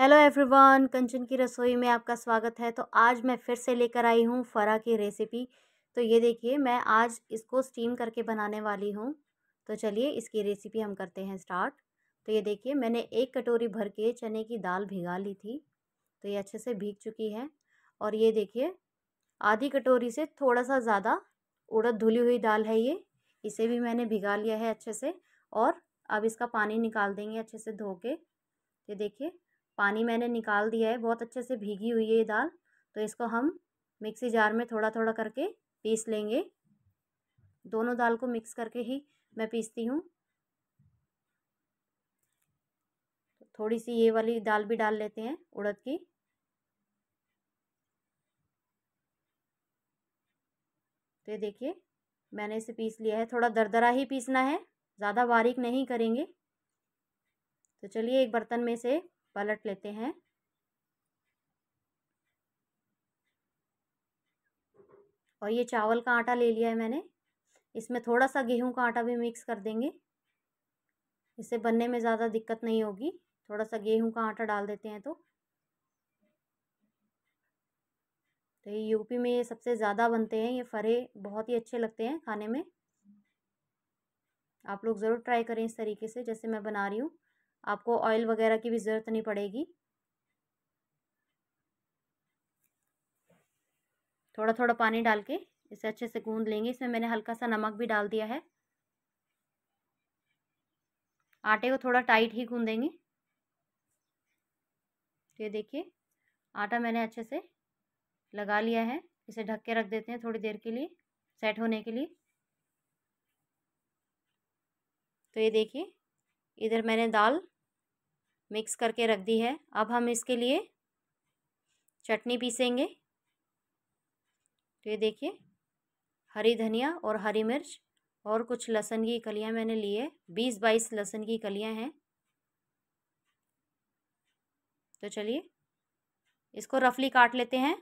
hello everyone कंचन की रसोई में आपका स्वागत है तो आज मैं फिर से लेकर आई हूँ फ़रा की रेसिपी तो ये देखिए मैं आज इसको स्टीम करके बनाने वाली हूँ तो चलिए इसकी रेसिपी हम करते हैं स्टार्ट तो ये देखिए मैंने एक कटोरी भर के चने की दाल भिगा ली थी तो ये अच्छे से भीग चुकी है और ये देखिए आधी कटोरी से थोड़ा सा ज़्यादा उड़द धुली हुई दाल है ये इसे भी मैंने भिगा लिया है अच्छे से और अब इसका पानी निकाल देंगे अच्छे से धो के ये देखिए पानी मैंने निकाल दिया है बहुत अच्छे से भीगी हुई है ये दाल तो इसको हम मिक्सी जार में थोड़ा थोड़ा करके पीस लेंगे दोनों दाल को मिक्स करके ही मैं पीसती हूँ थोड़ी सी ये वाली दाल भी डाल लेते हैं उड़द की तो ये देखिए मैंने इसे पीस लिया है थोड़ा दरदरा ही पीसना है ज़्यादा बारीक नहीं करेंगे तो चलिए एक बर्तन में से पलट लेते हैं और ये चावल का आटा ले लिया है मैंने इसमें थोड़ा सा गेहूं का आटा भी मिक्स कर देंगे इससे बनने में ज़्यादा दिक्कत नहीं होगी थोड़ा सा गेहूं का आटा डाल देते हैं तो तो ये यूपी में ये सबसे ज़्यादा बनते हैं ये फरे बहुत ही अच्छे लगते हैं खाने में आप लोग ज़रूर ट्राई करें इस तरीके से जैसे मैं बना रही हूँ आपको ऑयल वगैरह की भी ज़रूरत नहीं पड़ेगी थोड़ा थोड़ा पानी डाल के इसे अच्छे से गूंद लेंगे इसमें मैंने हल्का सा नमक भी डाल दिया है आटे को थोड़ा टाइट ही गूंदेंगे तो ये देखिए आटा मैंने अच्छे से लगा लिया है इसे ढक के रख देते हैं थोड़ी देर के लिए सेट होने के लिए तो ये देखिए इधर मैंने दाल मिक्स करके रख दी है अब हम इसके लिए चटनी पीसेंगे तो ये देखिए हरी धनिया और हरी मिर्च और कुछ लहसन की कलियां मैंने ली है बीस बाईस लहसन की कलियां हैं तो चलिए इसको रफली काट लेते हैं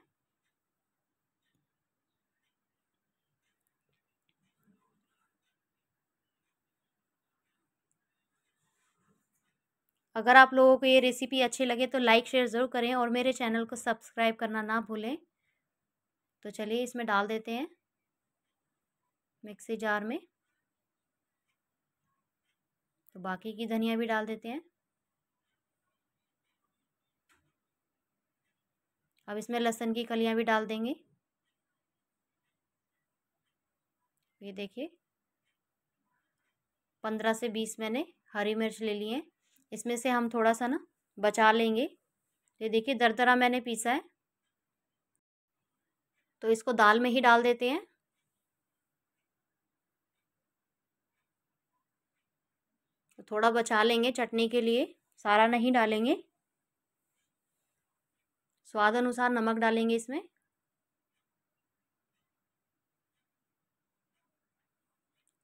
अगर आप लोगों को ये रेसिपी अच्छी लगे तो लाइक शेयर ज़रूर करें और मेरे चैनल को सब्सक्राइब करना ना भूलें तो चलिए इसमें डाल देते हैं मिक्सी जार में तो बाकी की धनिया भी डाल देते हैं अब इसमें लहसुन की कलियां भी डाल देंगे ये देखिए पंद्रह से बीस मैंने हरी मिर्च ले ली है इसमें से हम थोड़ा सा ना बचा लेंगे ये देखिए दरदरा मैंने पीसा है तो इसको दाल में ही डाल देते हैं तो थोड़ा बचा लेंगे चटनी के लिए सारा नहीं डालेंगे स्वाद अनुसार नमक डालेंगे इसमें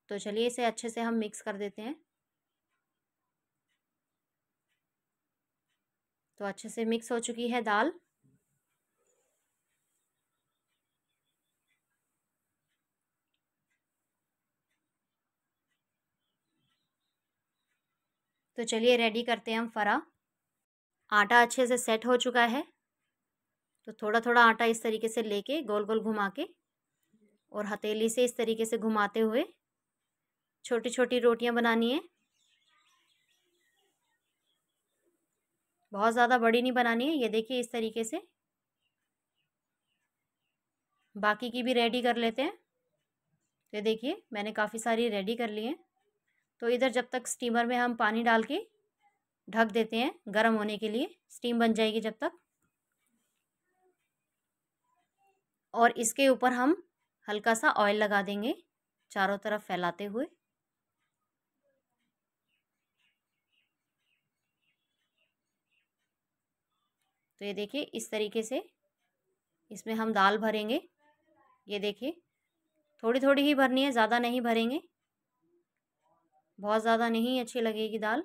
तो चलिए इसे अच्छे से हम मिक्स कर देते हैं तो अच्छे से मिक्स हो चुकी है दाल तो चलिए रेडी करते हैं हम फरा आटा अच्छे से सेट हो चुका है तो थोड़ा थोड़ा आटा इस तरीके से लेके गोल गोल घुमा के और हथेली से इस तरीके से घुमाते हुए छोटी छोटी रोटियां बनानी है बहुत ज़्यादा बड़ी नहीं बनानी है ये देखिए इस तरीके से बाकी की भी रेडी कर लेते हैं ये देखिए मैंने काफ़ी सारी रेडी कर ली हैं तो इधर जब तक स्टीमर में हम पानी डाल के ढक देते हैं गर्म होने के लिए स्टीम बन जाएगी जब तक और इसके ऊपर हम हल्का सा ऑयल लगा देंगे चारों तरफ फैलाते हुए तो ये देखिए इस तरीके से इसमें हम दाल भरेंगे ये देखिए थोड़ी थोड़ी ही भरनी है ज़्यादा नहीं भरेंगे बहुत ज़्यादा नहीं अच्छी लगेगी दाल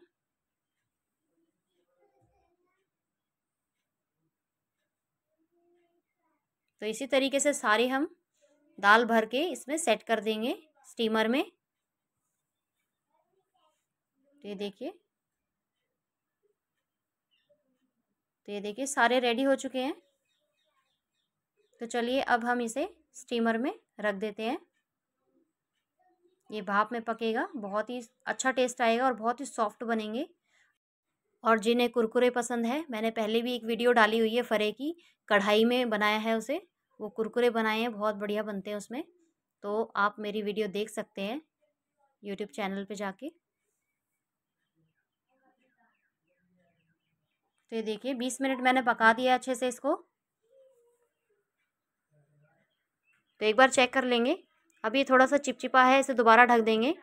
तो इसी तरीके से सारी हम दाल भर के इसमें सेट कर देंगे स्टीमर में तो ये देखिए तो ये देखिए सारे रेडी हो चुके हैं तो चलिए अब हम इसे स्टीमर में रख देते हैं ये भाप में पकेगा बहुत ही अच्छा टेस्ट आएगा और बहुत ही सॉफ्ट बनेंगे और जिन्हें कुरकुरे पसंद है मैंने पहले भी एक वीडियो डाली हुई है फ़रे की कढ़ाई में बनाया है उसे वो कुरकुरे बनाए हैं बहुत बढ़िया बनते हैं उसमें तो आप मेरी वीडियो देख सकते हैं यूट्यूब चैनल पे जाके तो ये देखिए बीस मिनट मैंने पका दिया अच्छे से इसको तो एक बार चेक कर लेंगे अभी थोड़ा सा चिपचिपा है इसे दोबारा ढक देंगे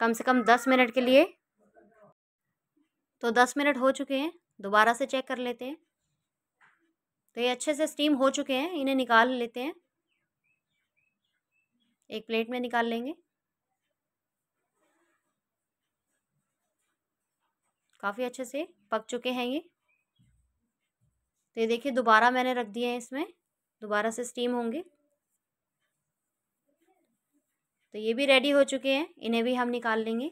कम से कम दस मिनट के लिए तो दस मिनट हो चुके हैं दोबारा से चेक कर लेते हैं तो ये अच्छे से स्टीम हो चुके हैं इन्हें निकाल लेते हैं एक प्लेट में निकाल लेंगे काफ़ी अच्छे से पक चुके हैं ये तो ये देखिए दोबारा मैंने रख दिए हैं इसमें दोबारा से स्टीम होंगे तो ये भी रेडी हो चुके हैं इन्हें भी हम निकाल लेंगे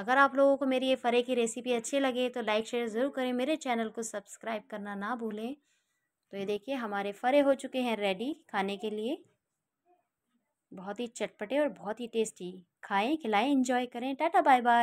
अगर आप लोगों को मेरी ये फ़रे की रेसिपी अच्छी लगे तो लाइक शेयर ज़रूर करें मेरे चैनल को सब्सक्राइब करना ना भूलें तो ये देखिए हमारे फ़रे हो चुके हैं रेडी खाने के लिए बहुत ही चटपटे और बहुत ही टेस्टी खाएं खिलाएं इंजॉय करें टाटा बाय बाय